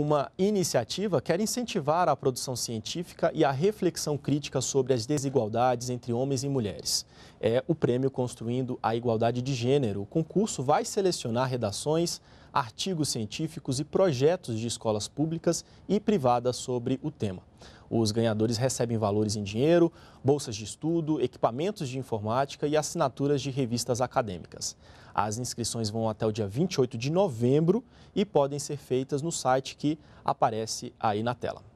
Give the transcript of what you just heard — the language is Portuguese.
uma iniciativa quer incentivar a produção científica e a reflexão crítica sobre as desigualdades entre homens e mulheres. É o prêmio Construindo a Igualdade de Gênero. O concurso vai selecionar redações artigos científicos e projetos de escolas públicas e privadas sobre o tema. Os ganhadores recebem valores em dinheiro, bolsas de estudo, equipamentos de informática e assinaturas de revistas acadêmicas. As inscrições vão até o dia 28 de novembro e podem ser feitas no site que aparece aí na tela.